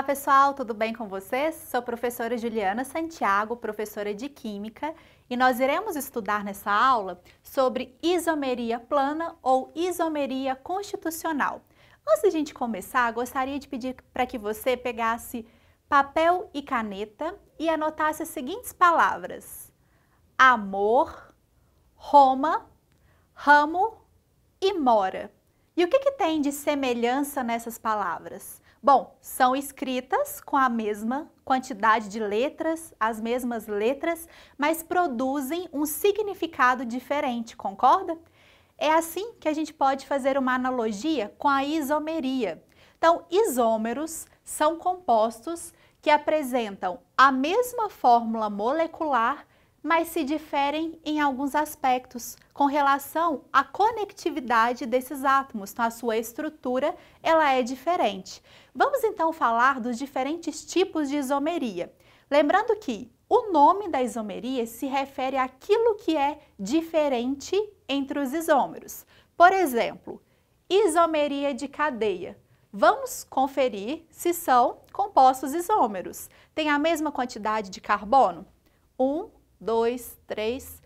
Olá pessoal, tudo bem com vocês? Sou professora Juliana Santiago, professora de Química, e nós iremos estudar nessa aula sobre isomeria plana ou isomeria constitucional. Antes de a gente começar, gostaria de pedir para que você pegasse papel e caneta e anotasse as seguintes palavras: amor, Roma, ramo e mora. E o que, que tem de semelhança nessas palavras? Bom, são escritas com a mesma quantidade de letras, as mesmas letras, mas produzem um significado diferente, concorda? É assim que a gente pode fazer uma analogia com a isomeria. Então, isômeros são compostos que apresentam a mesma fórmula molecular, mas se diferem em alguns aspectos com relação à conectividade desses átomos, então a sua estrutura ela é diferente. Vamos então falar dos diferentes tipos de isomeria. Lembrando que o nome da isomeria se refere àquilo que é diferente entre os isômeros. Por exemplo, isomeria de cadeia. Vamos conferir se são compostos isômeros. Tem a mesma quantidade de carbono? um dois, três,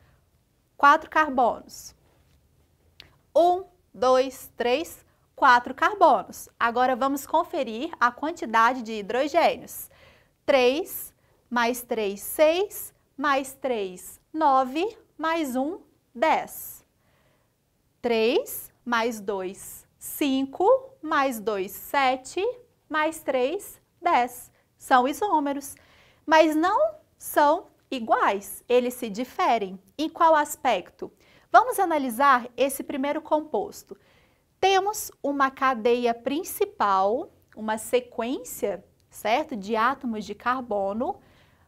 quatro carbonos. Um, dois, três, quatro carbonos. Agora vamos conferir a quantidade de hidrogênios. 3 mais 3, 6, mais 3, 9, mais 1, 10. 3 mais 2, 5, mais 2, 7, mais 3, 10. São isômeros, mas não são iguais, eles se diferem. Em qual aspecto? Vamos analisar esse primeiro composto. Temos uma cadeia principal, uma sequência, certo, de átomos de carbono,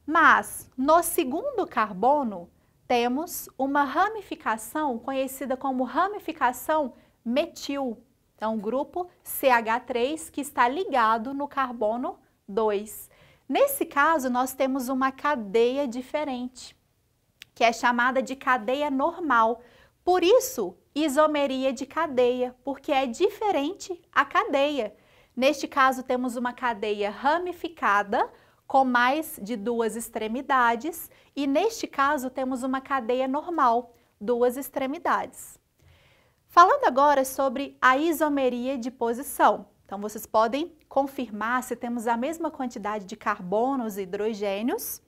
mas no segundo carbono temos uma ramificação conhecida como ramificação metil. É um grupo CH3 que está ligado no carbono 2. Nesse caso, nós temos uma cadeia diferente, que é chamada de cadeia normal. Por isso, isomeria de cadeia, porque é diferente a cadeia. Neste caso, temos uma cadeia ramificada com mais de duas extremidades e neste caso temos uma cadeia normal, duas extremidades. Falando agora sobre a isomeria de posição. Então, vocês podem confirmar se temos a mesma quantidade de carbonos e hidrogênios.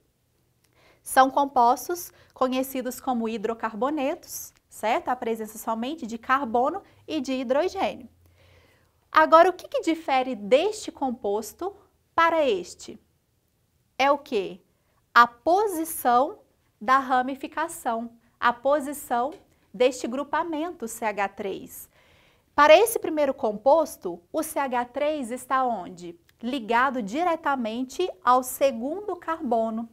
São compostos conhecidos como hidrocarbonetos, certo? A presença somente de carbono e de hidrogênio. Agora, o que, que difere deste composto para este? É o que? A posição da ramificação, a posição deste grupamento CH3. Para esse primeiro composto, o CH3 está onde? Ligado diretamente ao segundo carbono.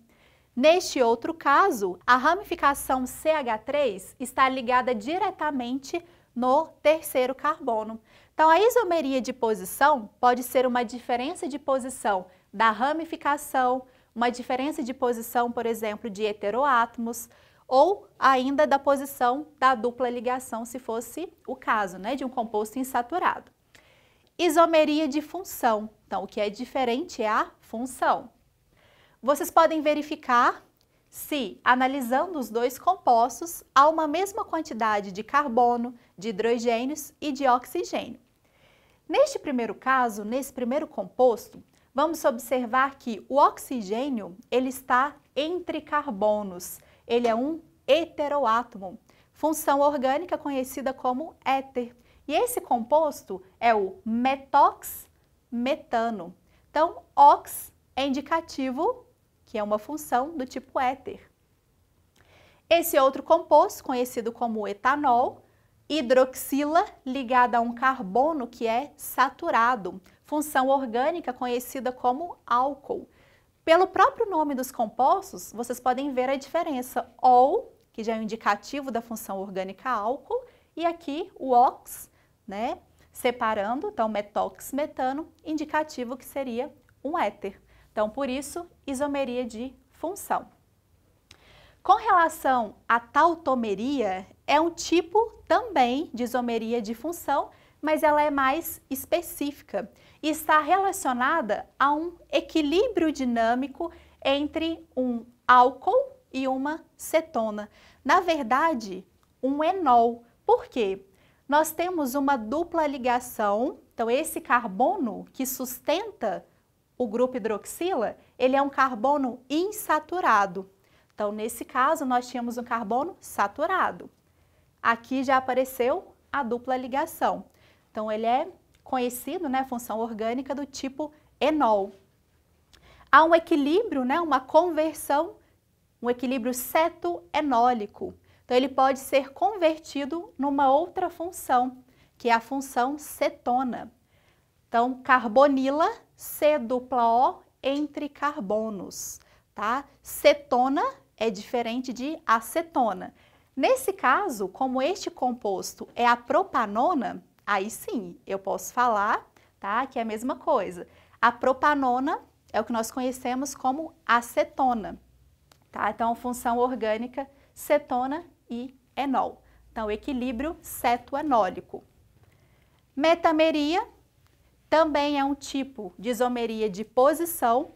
Neste outro caso, a ramificação CH3 está ligada diretamente no terceiro carbono. Então, a isomeria de posição pode ser uma diferença de posição da ramificação, uma diferença de posição, por exemplo, de heteroátomos, ou ainda da posição da dupla ligação, se fosse o caso, né, de um composto insaturado. Isomeria de função. Então, o que é diferente é a função. Vocês podem verificar se, analisando os dois compostos, há uma mesma quantidade de carbono, de hidrogênios e de oxigênio. Neste primeiro caso, nesse primeiro composto, vamos observar que o oxigênio ele está entre carbonos, ele é um heteroátomo, função orgânica conhecida como éter. E esse composto é o metox metano. Então, ox é indicativo que é uma função do tipo éter. Esse outro composto, conhecido como etanol, hidroxila ligada a um carbono que é saturado, função orgânica conhecida como álcool. Pelo próprio nome dos compostos, vocês podem ver a diferença. OL, que já é um indicativo da função orgânica álcool, e aqui o OX, né? Separando, então metox, metano, indicativo que seria um éter. Então, por isso, isomeria de função. Com relação à tautomeria, é um tipo também de isomeria de função, mas ela é mais específica e está relacionada a um equilíbrio dinâmico entre um álcool e uma cetona. Na verdade, um enol. Por quê? Nós temos uma dupla ligação, então esse carbono que sustenta o grupo hidroxila, ele é um carbono insaturado. Então, nesse caso, nós tínhamos um carbono saturado. Aqui já apareceu a dupla ligação. Então, ele é conhecido, né, função orgânica do tipo enol. Há um equilíbrio, né, uma conversão, um equilíbrio ceto Então, ele pode ser convertido numa outra função, que é a função cetona. Então, carbonila, C dupla O, entre carbonos, tá? Cetona é diferente de acetona. Nesse caso, como este composto é a propanona, Aí sim, eu posso falar, tá? Que é a mesma coisa. A propanona é o que nós conhecemos como acetona, tá? Então, função orgânica cetona e enol. Então, equilíbrio cetoenólico. Metameria também é um tipo de isomeria de posição,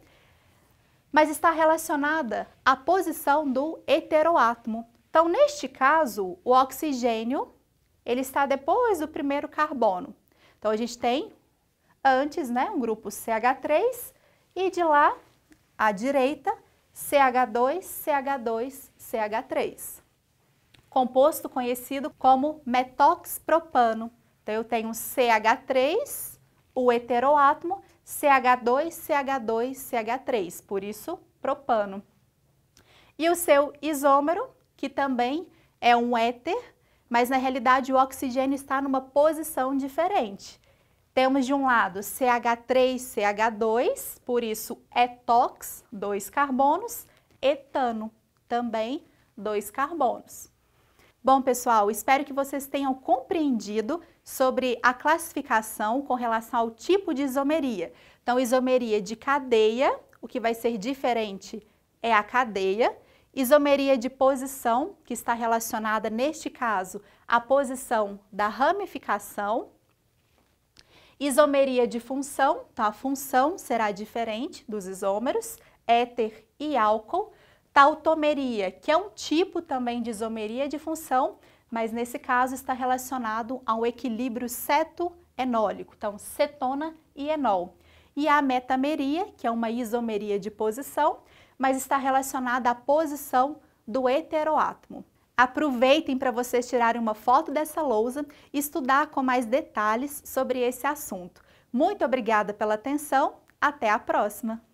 mas está relacionada à posição do heteroátomo. Então, neste caso, o oxigênio ele está depois do primeiro carbono. Então, a gente tem antes, né, um grupo CH3 e de lá à direita CH2, CH2, CH3. Composto conhecido como metoxpropano. Então, eu tenho CH3, o heteroátomo, CH2, CH2, CH3, por isso propano. E o seu isômero, que também é um éter, mas na realidade o oxigênio está numa posição diferente. Temos de um lado CH3CH2, por isso etox, dois carbonos, etano, também dois carbonos. Bom, pessoal, espero que vocês tenham compreendido sobre a classificação com relação ao tipo de isomeria. Então, isomeria de cadeia, o que vai ser diferente é a cadeia, Isomeria de posição, que está relacionada, neste caso, à posição da ramificação. Isomeria de função, então a função será diferente dos isômeros, éter e álcool. Tautomeria, que é um tipo também de isomeria de função, mas nesse caso está relacionado ao equilíbrio ceto-enólico, então cetona e enol. E a metameria, que é uma isomeria de posição, mas está relacionada à posição do heteroátomo. Aproveitem para vocês tirarem uma foto dessa lousa e estudar com mais detalhes sobre esse assunto. Muito obrigada pela atenção, até a próxima!